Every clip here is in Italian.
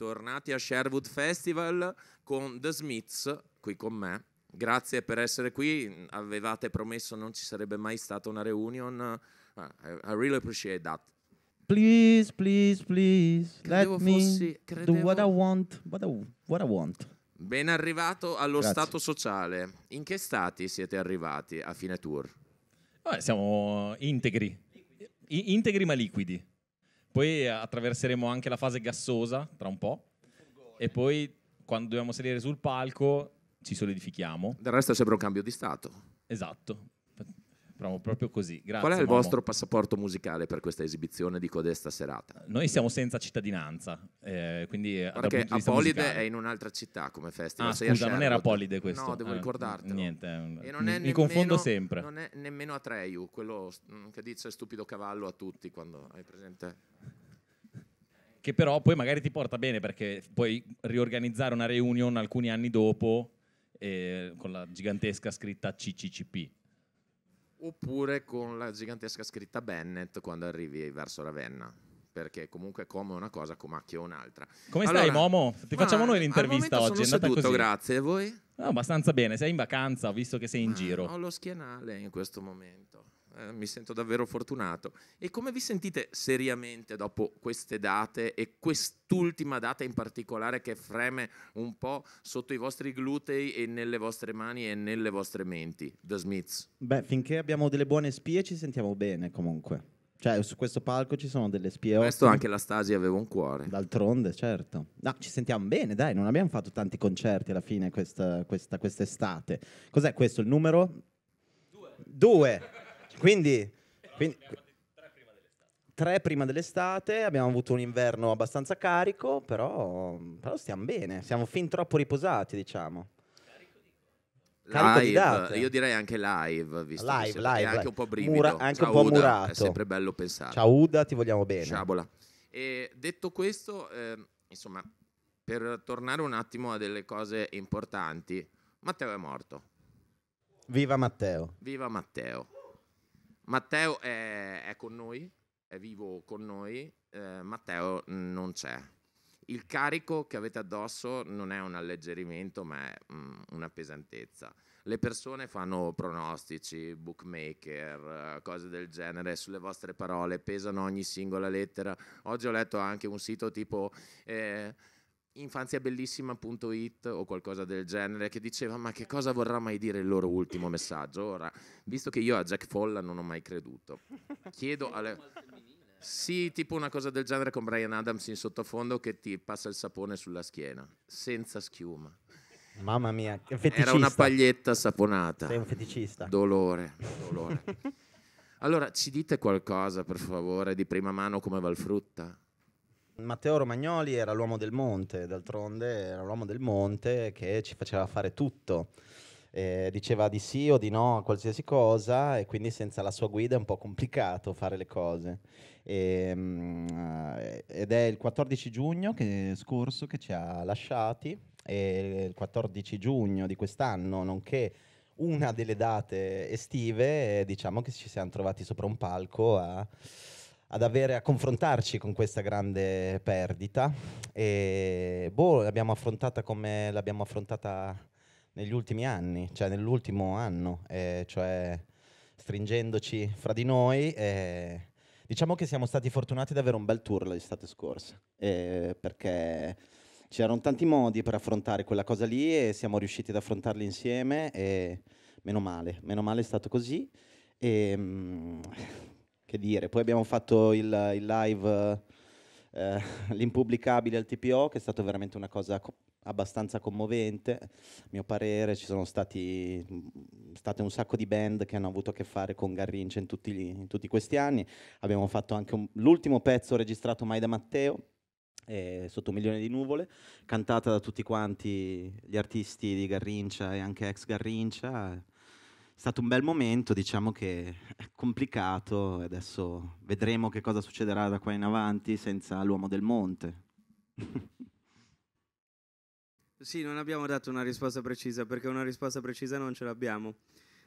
Bentornati a Sherwood Festival con The Smiths, qui con me. Grazie per essere qui, avevate promesso non ci sarebbe mai stata una reunion. Ah, I, I really appreciate that. Please, please, please, credevo let me fossi, credevo... do what I want, what I, what I want. Ben arrivato allo Grazie. stato sociale. In che stati siete arrivati a fine tour? Vabbè, siamo integri. I- integri ma liquidi. Poi attraverseremo anche la fase gassosa tra un po'. E poi quando dobbiamo salire sul palco ci solidifichiamo. Del resto è sempre un cambio di stato. Esatto. Bravo, proprio così. Grazie, Qual è il Momo. vostro passaporto musicale per questa esibizione di codesta serata? Noi siamo senza cittadinanza, eh, quindi... Perché Apolide musicale. è in un'altra città come festival. Ah, Sei scusa, non era Apolide questo? No, devo eh, ah, ricordartelo. Niente, e non mi, nemmeno, mi confondo sempre. Non è nemmeno Atreyu, quello mm, che dice stupido cavallo a tutti quando hai presente che però poi magari ti porta bene perché puoi riorganizzare una reunion alcuni anni dopo eh, con la gigantesca scritta CCCP oppure con la gigantesca scritta Bennett quando arrivi verso Ravenna perché comunque Como è una cosa, Comacchio è un'altra. Come allora, stai Momo? Ti facciamo noi l'intervista oggi. Sono è seduto, così. grazie. E voi? No, abbastanza bene, sei in vacanza, ho visto che sei in ah, giro. Ho lo schienale in questo momento. Eh, mi sento davvero fortunato. E come vi sentite seriamente dopo queste date e quest'ultima data in particolare che freme un po' sotto i vostri glutei e nelle vostre mani e nelle vostre menti? The Smiths. Beh, finché abbiamo delle buone spie ci sentiamo bene comunque. Cioè, su questo palco ci sono delle spie. Questo ottime. anche la Stasi aveva un cuore. D'altronde, certo. No, ci sentiamo bene, dai, non abbiamo fatto tanti concerti alla fine questa, questa, quest'estate. Cos'è questo, il numero? Due. Due. Quindi, quindi tre prima dell'estate, abbiamo avuto un inverno abbastanza carico, però, però stiamo bene, siamo fin troppo riposati, diciamo. Live, di io direi anche live, visto live, che sempre, live, anche live. un po' brivido, Mura, anche Ciao un po' Uda, murato. È sempre bello pensare. Ciao Uda, ti vogliamo bene. Sciabola. E detto questo, eh, insomma, per tornare un attimo a delle cose importanti, Matteo è morto. Viva Matteo. Viva Matteo. Matteo è, è con noi, è vivo con noi, eh, Matteo non c'è. Il carico che avete addosso non è un alleggerimento, ma è mh, mm, una pesantezza. Le persone fanno pronostici, bookmaker, cose del genere sulle vostre parole, pesano ogni singola lettera. Oggi ho letto anche un sito tipo... Eh, infanziabellissima.it o qualcosa del genere che diceva ma che cosa vorrà mai dire il loro ultimo messaggio? Ora, visto che io a Jack Folla non ho mai creduto, chiedo alle... Sì, tipo una cosa del genere con Brian Adams in sottofondo che ti passa il sapone sulla schiena, senza schiuma. Mamma mia, che Era una paglietta saponata. Sei un feticista. Dolore, dolore. allora, ci dite qualcosa, per favore, di prima mano come va il frutta? Matteo Romagnoli era l'uomo del monte, d'altronde era l'uomo del monte che ci faceva fare tutto. Eh, diceva di sì o di no a qualsiasi cosa e quindi senza la sua guida è un po' complicato fare le cose. E, ehm, mh, eh, ed è il 14 giugno che, scorso che ci ha lasciati e il 14 giugno di quest'anno, nonché una delle date estive, eh, diciamo che ci siamo trovati sopra un palco a ad avere a confrontarci con questa grande perdita e boh, l'abbiamo affrontata come l'abbiamo affrontata negli ultimi anni, cioè nell'ultimo anno, eh, cioè stringendoci fra di noi. Eh, diciamo che siamo stati fortunati ad avere un bel tour l'estate scorsa, eh, perché c'erano tanti modi per affrontare quella cosa lì e siamo riusciti ad affrontarli insieme e meno male, meno male è stato così. E, ehm, mh, che dire. Poi abbiamo fatto il, il live, eh, l'impubblicabile al TPO, che è stata veramente una cosa co- abbastanza commovente. A mio parere ci sono stati, state un sacco di band che hanno avuto a che fare con Garrincia in tutti, gli, in tutti questi anni. Abbiamo fatto anche un, l'ultimo pezzo registrato mai da Matteo, eh, sotto un milione di nuvole, cantata da tutti quanti gli artisti di Garrincia e anche ex Garrincia stato un bel momento, diciamo che è complicato e adesso vedremo che cosa succederà da qua in avanti senza l'uomo del monte. sì, non abbiamo dato una risposta precisa perché una risposta precisa non ce l'abbiamo.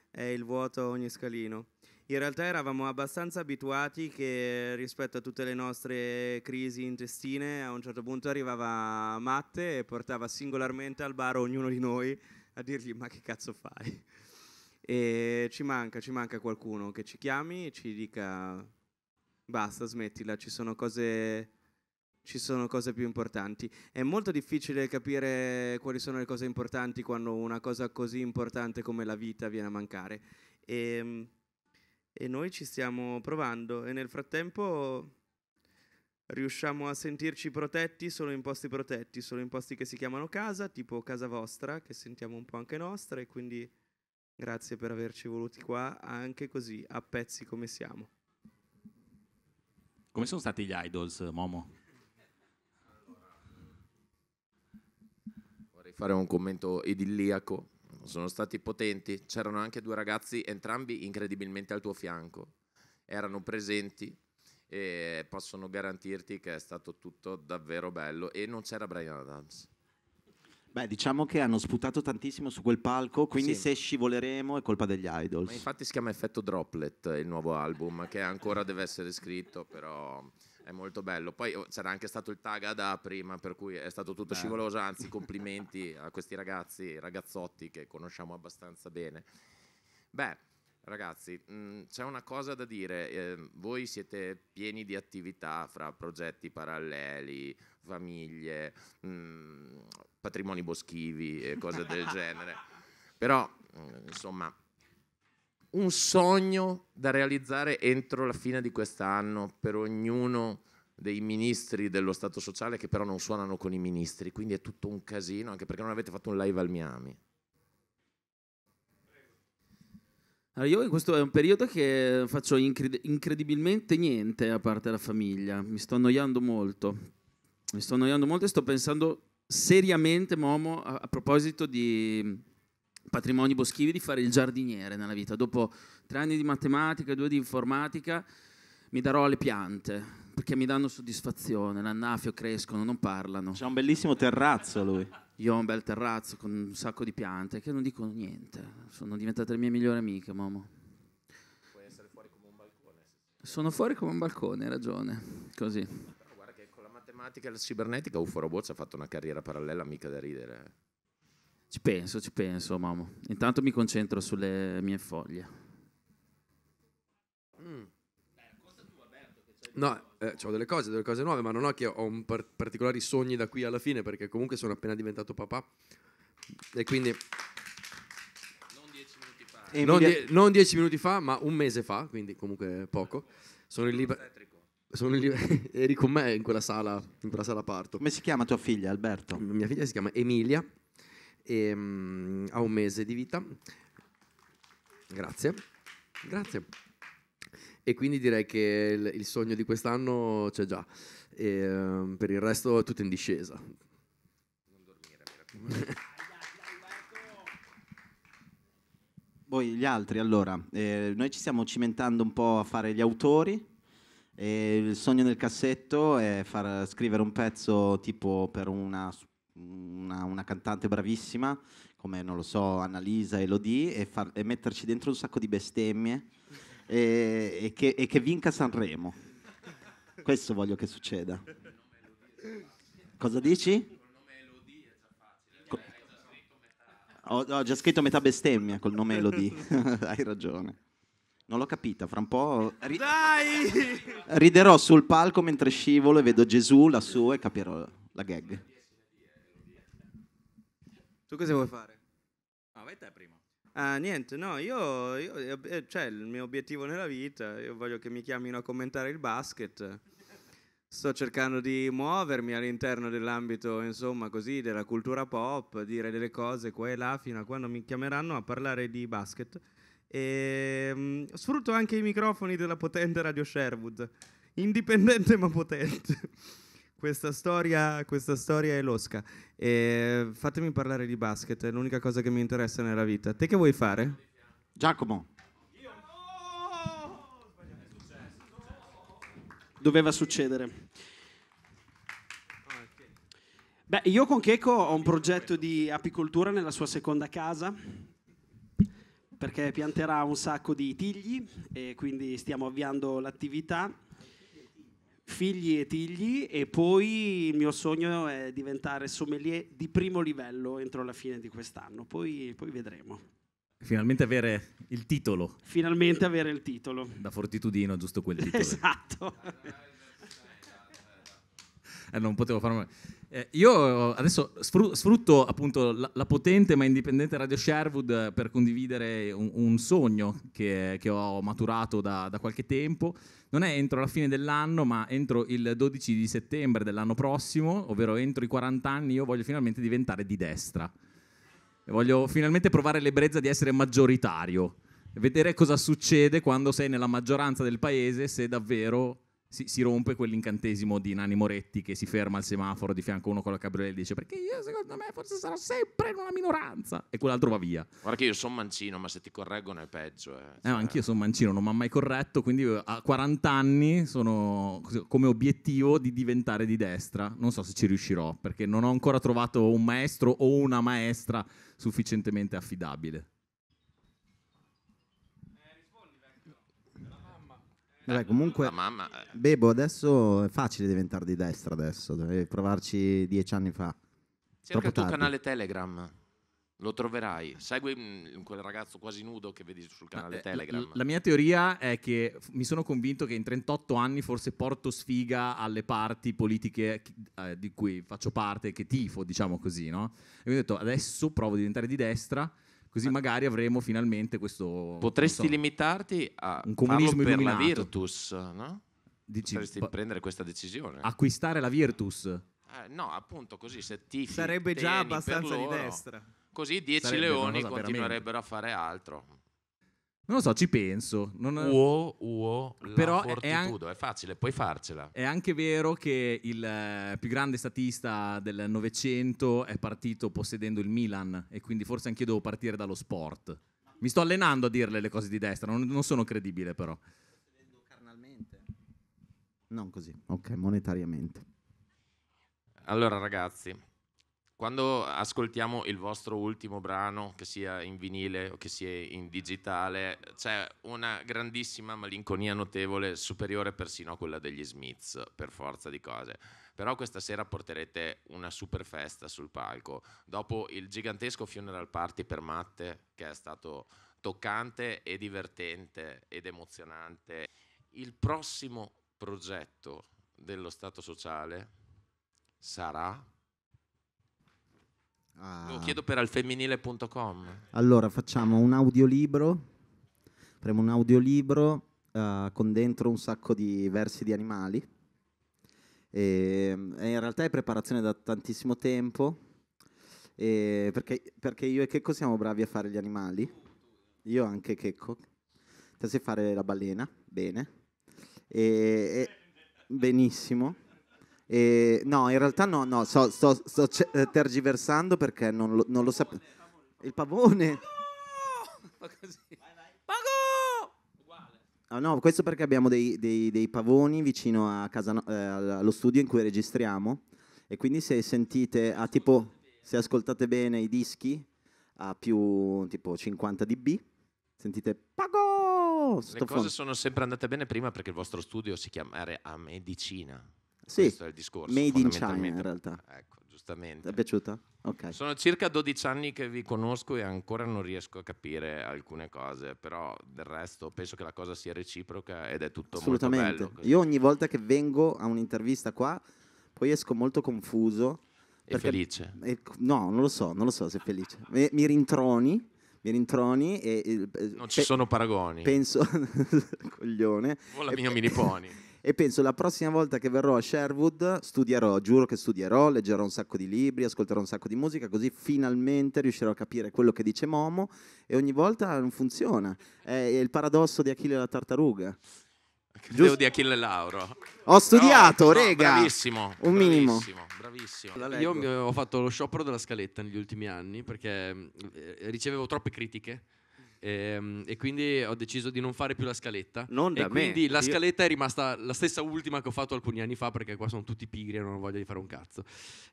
È il vuoto a ogni scalino. In realtà eravamo abbastanza abituati che rispetto a tutte le nostre crisi intestine a un certo punto arrivava Matte e portava singolarmente al bar ognuno di noi a dirgli ma che cazzo fai? E ci manca, ci manca qualcuno che ci chiami e ci dica basta, smettila, ci sono cose ci sono cose più importanti. È molto difficile capire quali sono le cose importanti quando una cosa così importante come la vita viene a mancare. E, ehm, e noi ci stiamo provando e nel frattempo riusciamo a sentirci protetti solo in posti protetti, solo in posti che si chiamano casa, tipo casa vostra, che sentiamo un po' anche nostra e quindi Grazie per averci voluti qua, anche così, a pezzi come siamo. Come sono stati gli idols, Momo? Vorrei fare un commento idilliaco. Sono stati potenti, c'erano anche due ragazzi, entrambi incredibilmente al tuo fianco. Erano presenti, e possono garantirti che è stato tutto davvero bello e non c'era Brian Adams. Beh, diciamo che hanno sputato tantissimo su quel palco, quindi sì. se scivoleremo è colpa degli idols. Ma infatti si chiama Effetto Droplet il nuovo album, che ancora deve essere scritto, però è molto bello. Poi c'era oh, anche stato il tag ad prima, per cui è stato tutto Beh. scivoloso, anzi complimenti a questi ragazzi, ragazzotti che conosciamo abbastanza bene. Beh, Ragazzi, mm, c'è una cosa da dire, eh, voi siete pieni di attività fra progetti paralleli, famiglie, mh, mm, patrimoni boschivi e cose del genere, però mh, mm, insomma un sogno da realizzare entro la fine di quest'anno per ognuno dei ministri dello Stato sociale che però non suonano con i ministri, quindi è tutto un casino, anche perché non avete fatto un live al Miami. Allora, io in questo è un periodo che faccio incred- incredibilmente niente a parte la famiglia, mi sto annoiando molto, mi sto annoiando molto e sto pensando seriamente, Momo, a, a proposito di patrimoni boschivi, di fare il giardiniere nella vita. Dopo tre anni di matematica, e due di informatica, mi darò alle piante perché mi danno soddisfazione, l'annafio crescono, non parlano. C'è un bellissimo terrazzo lui. Io ho un bel terrazzo con un sacco di piante che non dicono niente, sono diventate le mie migliori amiche, Momo. Puoi essere fuori come un balcone. Sono fuori come un balcone, hai ragione, così. Però guarda che con la matematica e la cibernetica Uforo Bozza ha fatto una carriera parallela mica da ridere. Ci penso, ci penso, Momo. Intanto mi concentro sulle mie foglie. No, eh, ho delle cose, delle cose nuove, ma non ho che ho un par- particolari sogni da qui alla fine, perché comunque sono appena diventato papà. E quindi... Non dieci minuti fa. Non, die- non, dieci minuti fa, ma un mese fa, quindi comunque poco. Sono in libera... Sono in eri con me in quella, sala, in quella sala parto. Come si chiama tua figlia, Alberto? Mia figlia si chiama Emilia, e, um, ha un mese di vita. Grazie. Grazie e quindi direi che il, il sogno di quest'anno c'è già. E, um, per il resto è tutto in discesa. Non dormire, mi raccomando. gli altri, allora, eh, noi ci stiamo cimentando un po' a fare gli autori. E il sogno nel cassetto è far scrivere un pezzo tipo per una, una, una cantante bravissima, come non lo so, Annalisa, Elodie, e, far, e metterci dentro un sacco di bestemmie e, e, che, e che vinca Sanremo. Questo voglio che succeda. Cosa dici? Ho, ho, già scritto metà bestemmia col nome Elodie. Hai ragione. Non l'ho capita, fra un po'. Ri- Dai! Riderò sul palco mentre scivolo e vedo Gesù lassù e capirò la gag. Tu cosa vuoi fare? Ah, vai te prima. Ah, niente, no, io, io, eh, eh, cioè, il mio obiettivo nella vita, io voglio che mi chiamino a commentare il basket. Sto cercando di muovermi all'interno dell'ambito, insomma, così, della cultura pop, dire delle cose qua e là, fino a quando mi chiameranno a parlare di basket. E, ehm, mh, sfrutto anche i microfoni della potente Radio Sherwood, indipendente ma potente. Questa storia, questa storia, è losca. E fatemi parlare di basket, è l'unica cosa che mi interessa nella vita. Te che vuoi fare? Giacomo. Io? Doveva succedere. Beh, io con Checo ho un progetto di apicoltura nella sua seconda casa perché pianterà un sacco di tigli e quindi stiamo avviando l'attività figli e tigli e poi il mio sogno è diventare sommelier di primo livello entro la fine di quest'anno, poi, poi vedremo. Finalmente avere il titolo. Finalmente avere il titolo. Da Fortitudino, giusto quel titolo. Esatto. eh, non potevo farlo. Eh, io adesso sfrutto appunto la, la, potente ma indipendente Radio Sherwood eh, per condividere un, un sogno che, che, ho maturato da, da, qualche tempo. Non è entro la fine dell'anno, ma entro il 12 di settembre dell'anno prossimo, ovvero entro i 40 anni, io voglio finalmente diventare di destra. E voglio finalmente provare l'ebbrezza di essere maggioritario. Vedere cosa succede quando sei nella maggioranza del paese, se davvero si, si, rompe quell'incantesimo di Nani Moretti che si ferma al semaforo di fianco a uno con la cabriolet e dice perché io secondo me forse sarò sempre in una minoranza e quell'altro va via. Guarda che io sono mancino, ma se ti correggono è peggio. Eh. eh cioè anch'io sono mancino, non mi ha mai corretto, quindi eh, a 40 anni sono come obiettivo di diventare di destra. Non so se ci riuscirò perché non ho ancora trovato un maestro o una maestra sufficientemente affidabile. Vabbè, cioè, eh, comunque, la mamma... Eh. Bebo, adesso è facile diventare di destra adesso, dovevi provarci dieci anni fa. Cerca il tuo canale Telegram, lo troverai. Segui mm, quel ragazzo quasi nudo che vedi sul canale eh, Telegram. La, la mia teoria è che f- mi sono convinto che in 38 anni forse porto sfiga alle parti politiche eh, eh, di cui faccio parte, che tifo, diciamo così, no? E mi ho detto, adesso provo a diventare di destra Così magari avremo finalmente questo... Potresti so, limitarti a un comunismo per la Virtus, no? Dici, Potresti pa- prendere questa decisione. Acquistare la Virtus. Eh, no, appunto così, se ti... Sarebbe già abbastanza di destra. Così dieci Sarebbe leoni continuerebbero veramente. a fare altro. Non lo so, ci penso. Non... Uo, uo, Però è, an... è, facile, puoi farcela. È anche vero che il eh, più grande statista del Novecento è partito possedendo il Milan e quindi forse anch'io devo partire dallo sport. Mi sto allenando a dirle le cose di destra, non, non sono credibile però. Carnalmente? Non così, ok, monetariamente. Allora ragazzi, quando ascoltiamo il vostro ultimo brano, che sia in vinile o che sia in digitale, c'è una grandissima malinconia notevole, superiore persino a quella degli Smiths, per forza di cose. Però questa sera porterete una super festa sul palco. Dopo il gigantesco funeral party per Matte, che è stato toccante e divertente ed emozionante, il prossimo progetto dello Stato sociale sarà lo ah. chiedo per alfemminile.com. Allora, facciamo un audiolibro. Faremo un audiolibro uh, con dentro un sacco di versi di animali. E, ehm, e in realtà è preparazione da tantissimo tempo. Eh, perché, perché, io e Checco siamo bravi a fare gli animali. Io anche Checco. Te sai fare la balena, bene. E, e benissimo. E, no, in realtà no, no sto, sto, sto eh, tergiversando perché non lo, non lo sapevo. Il pavone. Pago! così. Ah, no, questo perché abbiamo dei, dei, dei pavoni vicino casa, eh, allo studio in cui registriamo e quindi se sentite, ah, tipo, se ascoltate bene i dischi a più tipo 50 dB, sentite pago! Le cose sono sempre andate bene prima perché il vostro studio si chiama a medicina. Sì, questo è il discorso. Made in China in realtà. Ecco, giustamente. Ti è piaciuta? Okay. Sono circa 12 anni che vi conosco e ancora non riesco a capire alcune cose, però del resto penso che la cosa sia reciproca ed è tutto molto bello. Assolutamente. Io ogni volta che vengo a un'intervista qua, poi esco molto confuso. E felice? Eh, no, non lo so, non lo so se è felice. Mi, mi rintroni mi rintroni e... e non ci sono paragoni. Penso... coglione. O la mia mini pony. e penso la prossima volta che verrò a Sherwood studierò, giuro che studierò, leggerò un sacco di libri, ascolterò un sacco di musica, così finalmente riuscirò a capire quello che dice Momo e ogni volta non funziona. È il paradosso di Achille e la tartaruga. Credevo di Achille Lauro. Ho studiato, no, rega. No, bravissimo. Un minimo. Bravissimo, bravissimo. Io ho fatto lo sciopero della scaletta negli ultimi anni perché mm, eh, ricevevo troppe critiche e, ehm, e, quindi ho deciso di non fare più la scaletta. Non da e me. Quindi la scaletta io... è rimasta la stessa ultima che ho fatto alcuni anni fa perché qua sono tutti pigri e non ho voglia di fare un cazzo.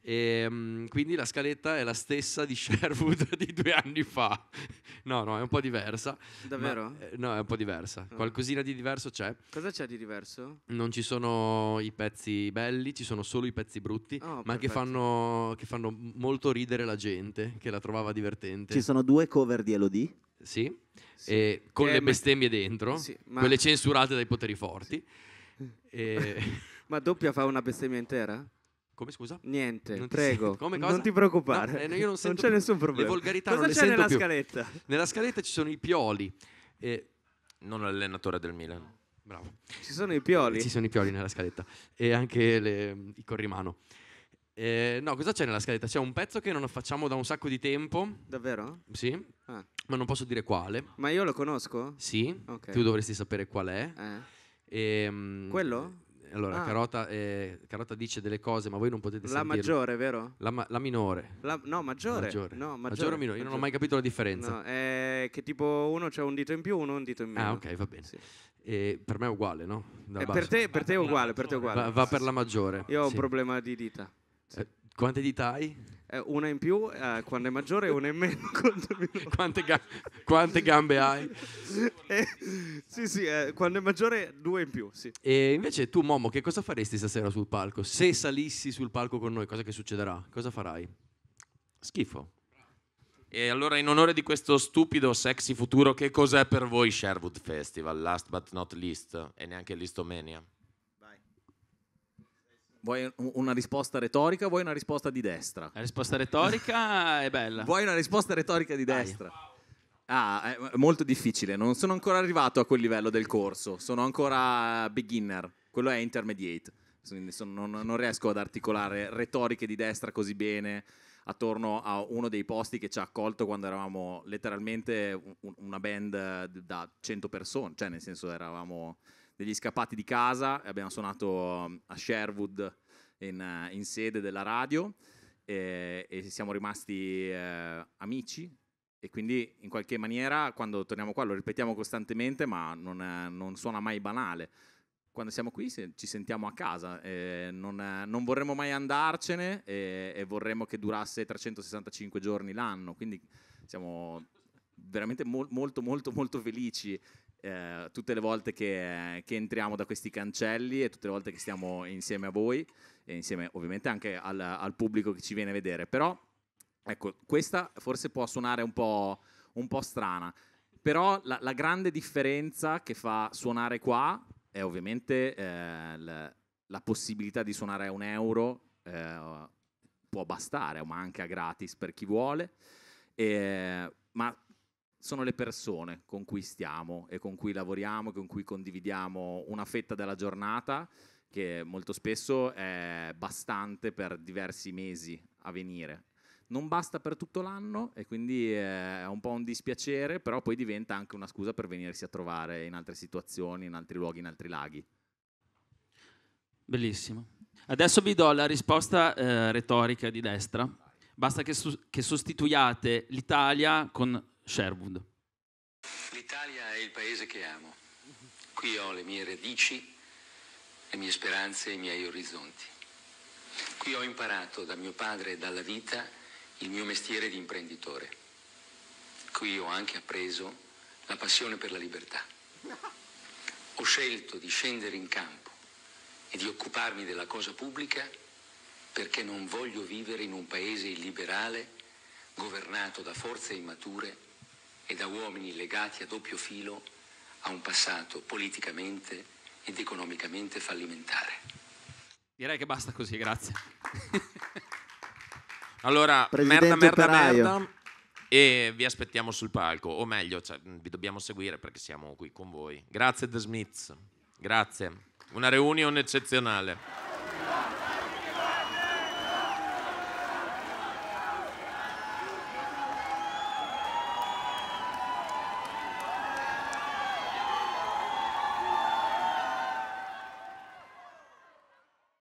E, ehm, quindi la scaletta è la stessa di Sherwood di due anni fa. No, no, è un po' diversa. Davvero? Ma, eh, no, è un po' diversa. No. Ah. Qualcosina di diverso c'è. Cosa c'è di diverso? Non ci sono i pezzi belli, ci sono solo i pezzi brutti, oh, ma che fanno, che fanno molto ridere la gente che la trovava divertente. Ci sono due cover di Elodie sì, sì. con eh, le bestemmie dentro, sì, ma... quelle censurate dai poteri forti. Sì. E... ma doppia fa una bestemmia intera? Come scusa? Niente, non prego. Come, non ti preoccupare. No, eh, io non, sento non c'è nessun problema. Le volgarità Cosa non c'è nella più. scaletta? Nella scaletta ci sono i pioli. Eh, non l'allenatore del Milan. Bravo. Ci sono i pioli. Ci sono i pioli nella scaletta e anche le, i corrimano. Eh, no, cosa c'è nella scaletta? C'è un pezzo che non facciamo da un sacco di tempo. Davvero? Sì. Ah. Ma non posso dire quale. Ma io lo conosco? Sì. Okay. Tu dovresti sapere qual è. Eh. E, mm, Quello? Eh, allora, ah. Carota, eh, Carota, dice delle cose, ma voi non potete la sentirlo. La maggiore, vero? La, ma- la minore. La, no, maggiore. maggiore. No, maggiore. maggiore minore. Maggiore. Io non ho mai capito la differenza. No, è eh, che tipo uno c'ha un dito in più, uno un dito in meno. Ah, ok, va bene. Sì. E eh, per me è uguale, no? Per te, per, te, è uguale, per te è uguale. Va, va per la maggiore. Io ho sì. un problema di dita. Eh, quante dita hai? Eh, una in più eh, quando è maggiore e una in meno quante, ga- quante, gambe hai? Eh, sì, sì, eh, quando è maggiore due in più, sì. E invece tu, Momo, che cosa faresti stasera sul palco? Se salissi sul palco con noi, cosa che succederà? Cosa farai? Schifo. E allora, in onore di questo stupido, sexy futuro, che cos'è per voi Sherwood Festival? Last but not least, e neanche Listomania. Vuoi una risposta retorica o vuoi una risposta di destra? La risposta retorica è bella. Vuoi una risposta retorica di destra? Ah, è molto difficile. Non sono ancora arrivato a quel livello del corso. Sono ancora beginner. Quello è intermediate. non riesco ad articolare retoriche di destra così bene attorno a uno dei posti che ci ha accolto quando eravamo letteralmente una band da 100 persone, cioè nel senso eravamo degli scappati di casa, abbiamo suonato um, a Sherwood in, eh, in sede della radio e, eh, e siamo rimasti eh, amici e quindi in qualche maniera quando torniamo qua lo ripetiamo costantemente ma non, eh, non suona mai banale. Quando siamo qui se, ci sentiamo a casa, eh, non, non, vorremmo mai andarcene e, e vorremmo che durasse 365 giorni l'anno, quindi siamo veramente mo- molto molto molto felici eh, tutte le volte che, che, entriamo da questi cancelli e tutte le volte che stiamo insieme a voi e insieme ovviamente anche al, al pubblico che ci viene a vedere. Però, ecco, questa forse può suonare un po', un po strana, però la, la, grande differenza che fa suonare qua è ovviamente eh, la, la, possibilità di suonare a un euro. Eh, può bastare, ma anche a gratis per chi vuole. Eh, ma sono le persone con cui stiamo e con cui lavoriamo con cui condividiamo una fetta della giornata che molto spesso è bastante per diversi mesi a venire. Non basta per tutto l'anno e quindi eh, è un po' un dispiacere, però poi diventa anche una scusa per venirsi a trovare in altre situazioni, in altri luoghi, in altri laghi. Bellissimo. Adesso vi do la risposta eh, retorica di destra. Basta che, su- che sostituiate l'Italia con Sherwood. L'Italia è il paese che amo. Qui ho le mie radici, le mie speranze e i miei orizzonti. Qui ho imparato da mio padre e dalla vita il mio mestiere di imprenditore. Qui ho anche appreso la passione per la libertà. Ho scelto di scendere in campo e di occuparmi della cosa pubblica perché non voglio vivere in un paese illiberale governato da forze immature e da uomini legati a doppio filo a un passato politicamente ed economicamente fallimentare. Direi che basta così, grazie. allora, Presidente merda, operaio. merda, merda. E vi aspettiamo sul palco, o meglio, cioè, mm, vi dobbiamo seguire perché siamo qui con voi. Grazie The Smiths, grazie. Una reunion eccezionale.